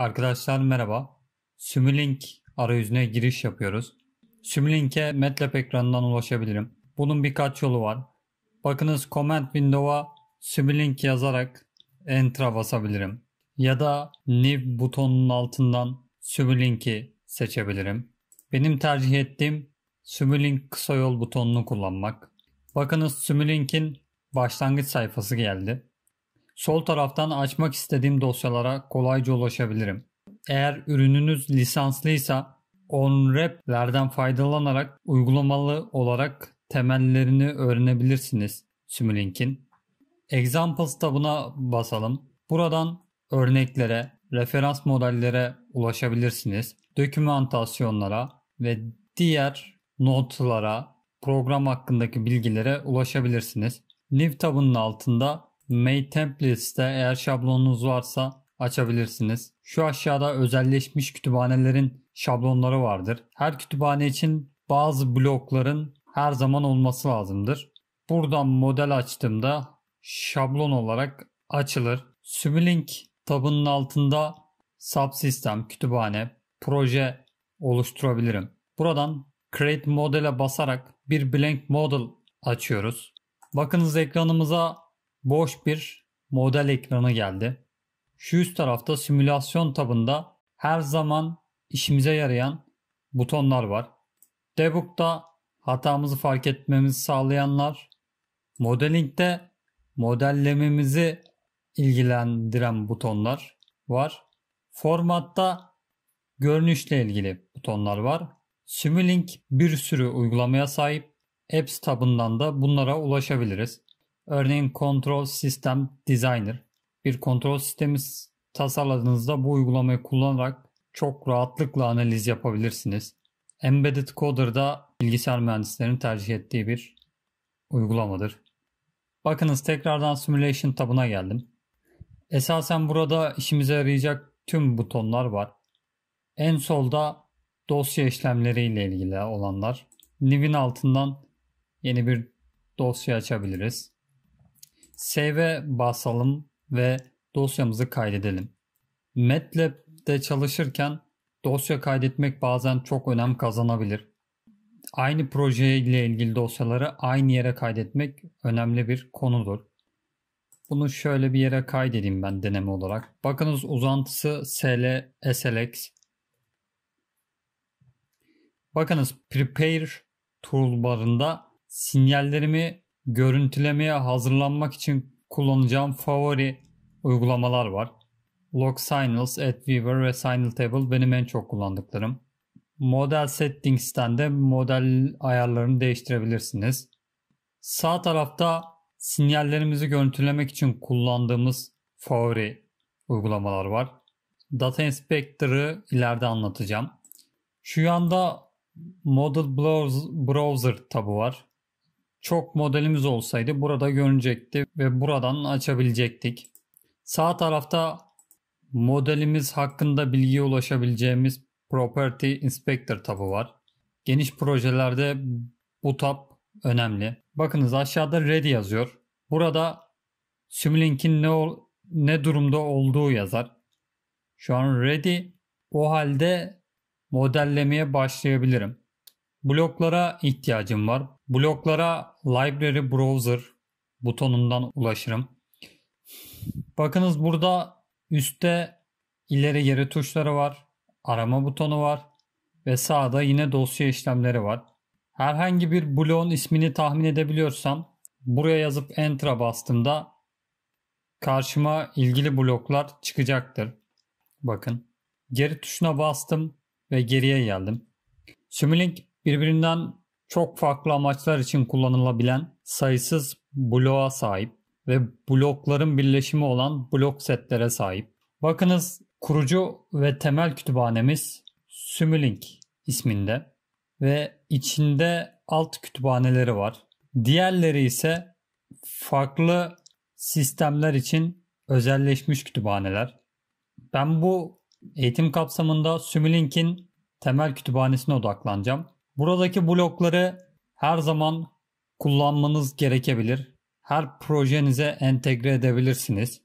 Arkadaşlar merhaba. Sümülink arayüzüne giriş yapıyoruz. Sümülink'e MATLAB ekranından ulaşabilirim. Bunun birkaç yolu var. Bakınız Command Window'a Sümülink yazarak Enter'a basabilirim. Ya da New butonun altından Sümülink'i seçebilirim. Benim tercih ettiğim Sümülink kısa yol butonunu kullanmak. Bakınız Sümülink'in başlangıç sayfası geldi. Sol taraftan açmak istediğim dosyalara kolayca ulaşabilirim. Eğer ürününüz lisanslıysa OnRep'lerden faydalanarak uygulamalı olarak temellerini öğrenebilirsiniz Simlink'in. Examples tabına basalım. Buradan örneklere, referans modellere ulaşabilirsiniz. Dokümantasyonlara ve diğer notlara, program hakkındaki bilgilere ulaşabilirsiniz. New tabının altında Made Templates'te eğer şablonunuz varsa açabilirsiniz. Şu aşağıda özelleşmiş kütüphanelerin şablonları vardır. Her kütüphane için bazı blokların her zaman olması lazımdır. Buradan model açtığımda şablon olarak açılır. Sublink tabının altında subsistem, kütüphane, proje oluşturabilirim. Buradan create model'e basarak bir blank model açıyoruz. Bakınız ekranımıza boş bir model ekranı geldi. Şu üst tarafta simülasyon tabında her zaman işimize yarayan butonlar var. Debug'da hatamızı fark etmemizi sağlayanlar, modeling'de modellememizi ilgilendiren butonlar var. Formatta görünüşle ilgili butonlar var. Simulink bir sürü uygulamaya sahip. Apps tabından da bunlara ulaşabiliriz. Örneğin Control System Designer. Bir kontrol sistemi tasarladığınızda bu uygulamayı kullanarak çok rahatlıkla analiz yapabilirsiniz. Embedded Coder da bilgisayar mühendislerinin tercih ettiği bir uygulamadır. Bakınız tekrardan Simulation tabına geldim. Esasen burada işimize yarayacak tüm butonlar var. En solda dosya işlemleriyle ilgili olanlar. Niv'in altından yeni bir dosya açabiliriz. Save'e basalım ve dosyamızı kaydedelim. MATLAB'de çalışırken dosya kaydetmek bazen çok önem kazanabilir. Aynı proje ile ilgili dosyaları aynı yere kaydetmek önemli bir konudur. Bunu şöyle bir yere kaydedeyim ben deneme olarak. Bakınız uzantısı SL SLX. Bakınız Prepare toolbarında sinyallerimi Görüntülemeye hazırlanmak için kullanacağım favori uygulamalar var. Log Signals, AdWeaver ve SignalTable benim en çok kullandıklarım. Model Settings'ten de model ayarlarını değiştirebilirsiniz. Sağ tarafta sinyallerimizi görüntülemek için kullandığımız favori uygulamalar var. Data Inspector'ı ileride anlatacağım. Şu anda Model Browser tabu var çok modelimiz olsaydı burada görünecekti ve buradan açabilecektik. Sağ tarafta modelimiz hakkında bilgiye ulaşabileceğimiz Property Inspector tabı var. Geniş projelerde bu tab önemli. Bakınız aşağıda ready yazıyor. Burada Simlink'in ne, ne durumda olduğu yazar. Şu an ready. O halde modellemeye başlayabilirim. Bloklara ihtiyacım var. Bloklara Library Browser butonundan ulaşırım. Bakınız burada üstte ileri geri tuşları var. Arama butonu var. Ve sağda yine dosya işlemleri var. Herhangi bir bloğun ismini tahmin edebiliyorsam buraya yazıp Enter'a bastığımda karşıma ilgili bloklar çıkacaktır. Bakın geri tuşuna bastım ve geriye geldim. Simulink birbirinden çok farklı amaçlar için kullanılabilen sayısız bloğa sahip ve blokların birleşimi olan blok setlere sahip. Bakınız kurucu ve temel kütüphanemiz Sumulink isminde ve içinde alt kütüphaneleri var. Diğerleri ise farklı sistemler için özelleşmiş kütüphaneler. Ben bu eğitim kapsamında Sumulink'in temel kütüphanesine odaklanacağım. Buradaki blokları her zaman kullanmanız gerekebilir. Her projenize entegre edebilirsiniz.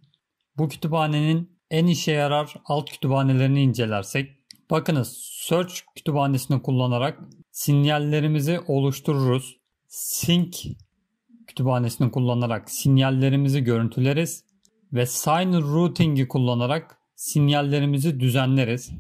Bu kütüphanenin en işe yarar alt kütüphanelerini incelersek bakınız search kütüphanesini kullanarak sinyallerimizi oluştururuz. Sync kütüphanesini kullanarak sinyallerimizi görüntüleriz ve sign routing'i kullanarak sinyallerimizi düzenleriz.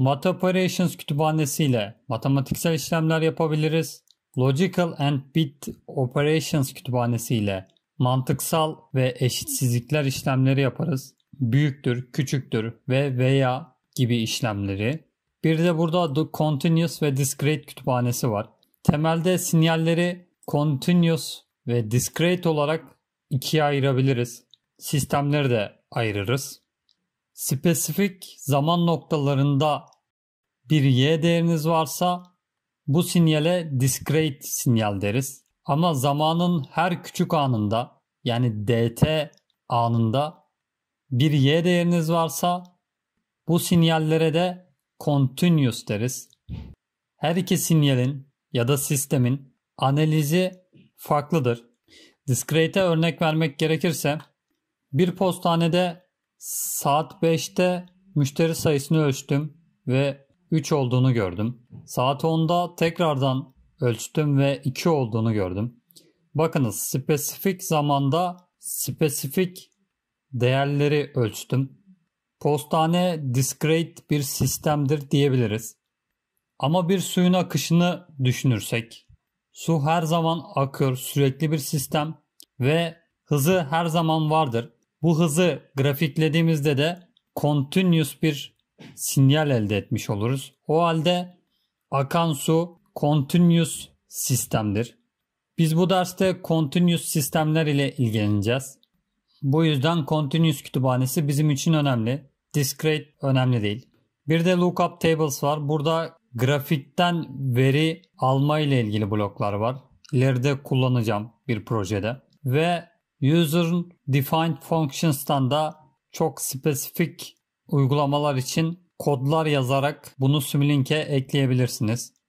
Math Operations kütüphanesi ile matematiksel işlemler yapabiliriz. Logical and Bit Operations kütüphanesi ile mantıksal ve eşitsizlikler işlemleri yaparız. Büyüktür, küçüktür ve veya gibi işlemleri. Bir de burada Continuous ve Discrete kütüphanesi var. Temelde sinyalleri Continuous ve Discrete olarak ikiye ayırabiliriz. Sistemleri de ayırırız spesifik zaman noktalarında bir y değeriniz varsa bu sinyale discrete sinyal deriz. Ama zamanın her küçük anında yani dt anında bir y değeriniz varsa bu sinyallere de continuous deriz. Her iki sinyalin ya da sistemin analizi farklıdır. Discrete'e örnek vermek gerekirse bir postanede Saat 5'te müşteri sayısını ölçtüm ve 3 olduğunu gördüm. Saat 10'da tekrardan ölçtüm ve 2 olduğunu gördüm. Bakınız spesifik zamanda spesifik değerleri ölçtüm. Postane discrete bir sistemdir diyebiliriz. Ama bir suyun akışını düşünürsek su her zaman akır, sürekli bir sistem ve hızı her zaman vardır. Bu hızı grafiklediğimizde de continuous bir sinyal elde etmiş oluruz. O halde akan su continuous sistemdir. Biz bu derste continuous sistemler ile ilgileneceğiz. Bu yüzden continuous kütüphanesi bizim için önemli. Discrete önemli değil. Bir de lookup tables var. Burada grafikten veri alma ile ilgili bloklar var. İleride kullanacağım bir projede. Ve User Defined Functions'tan da çok spesifik uygulamalar için kodlar yazarak bunu Simlink'e ekleyebilirsiniz.